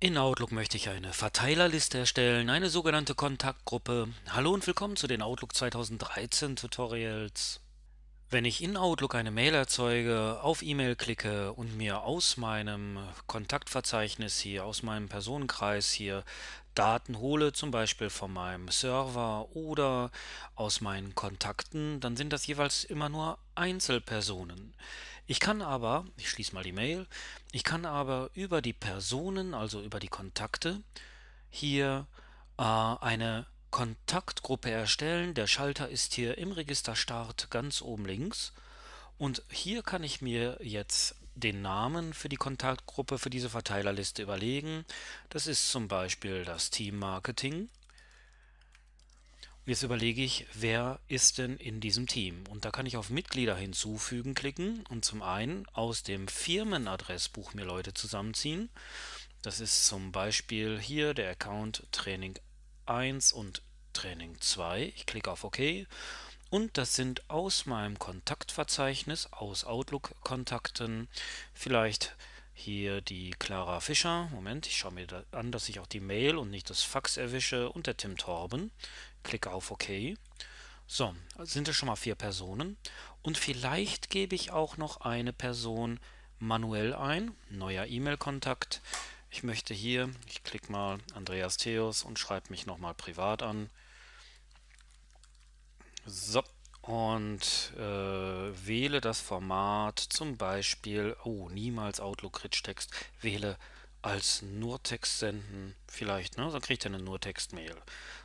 In Outlook möchte ich eine Verteilerliste erstellen, eine sogenannte Kontaktgruppe. Hallo und willkommen zu den Outlook 2013 Tutorials. Wenn ich in Outlook eine Mail erzeuge, auf E-Mail klicke und mir aus meinem Kontaktverzeichnis hier, aus meinem Personenkreis hier Daten hole, zum Beispiel von meinem Server oder aus meinen Kontakten, dann sind das jeweils immer nur Einzelpersonen. Ich kann aber, ich schließe mal die Mail, ich kann aber über die Personen, also über die Kontakte, hier äh, eine Kontaktgruppe erstellen. Der Schalter ist hier im Registerstart ganz oben links. Und hier kann ich mir jetzt den Namen für die Kontaktgruppe für diese Verteilerliste überlegen. Das ist zum Beispiel das Team Marketing. jetzt überlege ich, wer ist denn in diesem Team? Und da kann ich auf Mitglieder hinzufügen klicken und zum einen aus dem Firmenadressbuch mir Leute zusammenziehen. Das ist zum Beispiel hier der Account Training 1 und Training 2. Ich klicke auf OK. Und das sind aus meinem Kontaktverzeichnis, aus Outlook-Kontakten, vielleicht hier die Clara Fischer. Moment, ich schaue mir da an, dass ich auch die Mail und nicht das Fax erwische. Und der Tim Torben. Klicke auf OK. So, also sind es schon mal vier Personen. Und vielleicht gebe ich auch noch eine Person manuell ein. Neuer E-Mail-Kontakt. Ich möchte hier, ich klicke mal Andreas Theos und schreibe mich nochmal privat an. So, und äh, wähle das Format zum Beispiel, oh, niemals Outlook Rich Text, wähle als Nurtext senden, vielleicht, ne? Dann kriegt ihr eine Nurtext-Mail.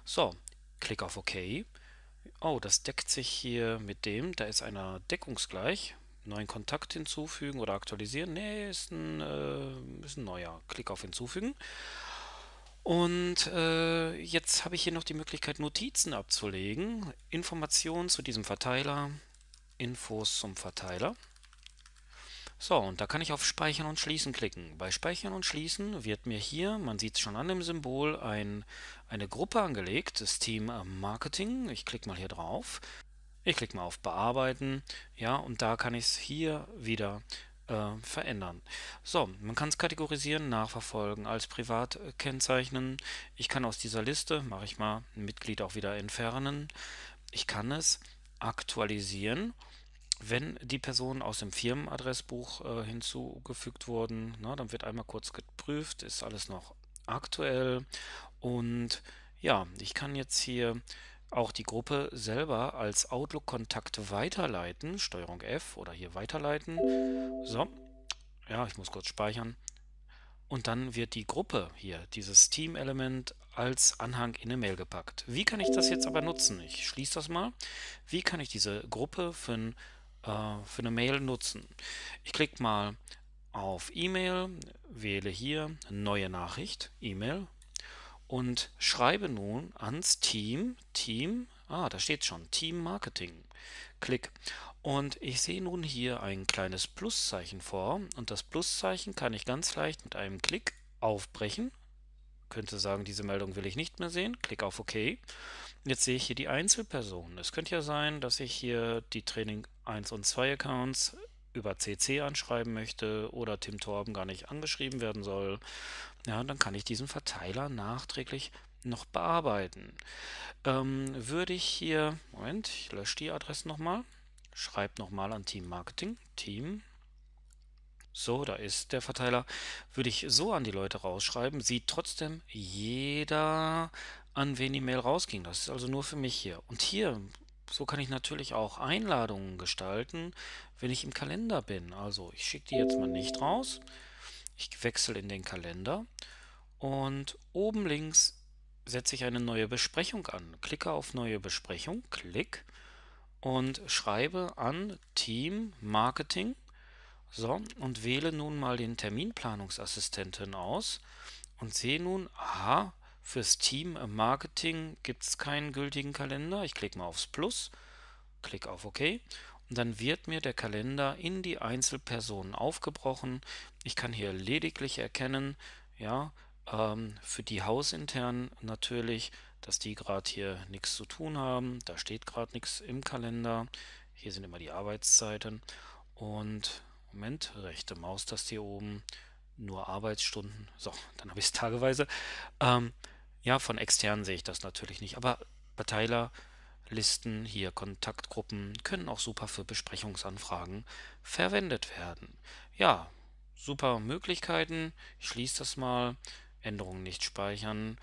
So, klick auf OK. Oh, das deckt sich hier mit dem, da ist einer deckungsgleich neuen Kontakt hinzufügen oder aktualisieren. Nee, ist ein, äh, ist ein neuer. Klick auf hinzufügen. Und äh, jetzt habe ich hier noch die Möglichkeit, Notizen abzulegen. Informationen zu diesem Verteiler, Infos zum Verteiler. So, und da kann ich auf Speichern und Schließen klicken. Bei Speichern und Schließen wird mir hier, man sieht es schon an dem Symbol, ein, eine Gruppe angelegt, das Team Marketing. Ich klicke mal hier drauf. Ich klicke mal auf Bearbeiten, ja, und da kann ich es hier wieder äh, verändern. So, man kann es kategorisieren, nachverfolgen, als privat äh, kennzeichnen. Ich kann aus dieser Liste, mache ich mal, ein Mitglied auch wieder entfernen. Ich kann es aktualisieren, wenn die Personen aus dem Firmenadressbuch äh, hinzugefügt wurden. Na, ne, dann wird einmal kurz geprüft, ist alles noch aktuell. Und ja, ich kann jetzt hier auch die Gruppe selber als Outlook-Kontakt weiterleiten. Steuerung F oder hier weiterleiten. So, ja, ich muss kurz speichern. Und dann wird die Gruppe hier, dieses Team-Element, als Anhang in eine Mail gepackt. Wie kann ich das jetzt aber nutzen? Ich schließe das mal. Wie kann ich diese Gruppe für, ein, äh, für eine Mail nutzen? Ich klicke mal auf E-Mail, wähle hier Neue Nachricht, E-Mail, und schreibe nun ans Team, Team, ah, da steht schon, Team Marketing. Klick. Und ich sehe nun hier ein kleines Pluszeichen vor und das Pluszeichen kann ich ganz leicht mit einem Klick aufbrechen. Könnte sagen, diese Meldung will ich nicht mehr sehen. Klick auf OK. Jetzt sehe ich hier die Einzelpersonen. Es könnte ja sein, dass ich hier die Training 1 und 2 Accounts über CC anschreiben möchte oder Tim Torben gar nicht angeschrieben werden soll, ja, dann kann ich diesen Verteiler nachträglich noch bearbeiten. Ähm, würde ich hier, Moment, ich lösche die Adresse nochmal, schreibe nochmal an Team Marketing, Team so, da ist der Verteiler. Würde ich so an die Leute rausschreiben, sieht trotzdem jeder, an wen die Mail rausging. Das ist also nur für mich hier. Und hier so kann ich natürlich auch Einladungen gestalten, wenn ich im Kalender bin. Also ich schicke die jetzt mal nicht raus. Ich wechsle in den Kalender und oben links setze ich eine neue Besprechung an. Klicke auf neue Besprechung, klick und schreibe an Team Marketing. So, und wähle nun mal den Terminplanungsassistenten aus und sehe nun, aha, Fürs Team im äh, Marketing gibt es keinen gültigen Kalender. Ich klicke mal aufs Plus, klicke auf OK und dann wird mir der Kalender in die Einzelpersonen aufgebrochen. Ich kann hier lediglich erkennen, ja, ähm, für die Hausintern natürlich, dass die gerade hier nichts zu tun haben. Da steht gerade nichts im Kalender. Hier sind immer die Arbeitszeiten. Und Moment, rechte Maustaste hier oben, nur Arbeitsstunden. So, dann habe ich es tageweise. Ähm, ja, von extern sehe ich das natürlich nicht, aber Verteiler, Listen, hier Kontaktgruppen können auch super für Besprechungsanfragen verwendet werden. Ja, super Möglichkeiten. Ich schließe das mal. Änderungen nicht speichern.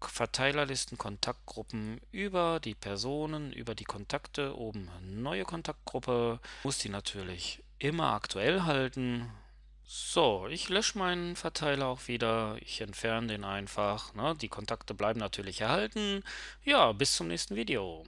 Verteilerlisten, Kontaktgruppen über die Personen, über die Kontakte, oben neue Kontaktgruppe. Muss die natürlich immer aktuell halten, so, ich lösche meinen Verteiler auch wieder. Ich entferne den einfach. Ne? Die Kontakte bleiben natürlich erhalten. Ja, bis zum nächsten Video.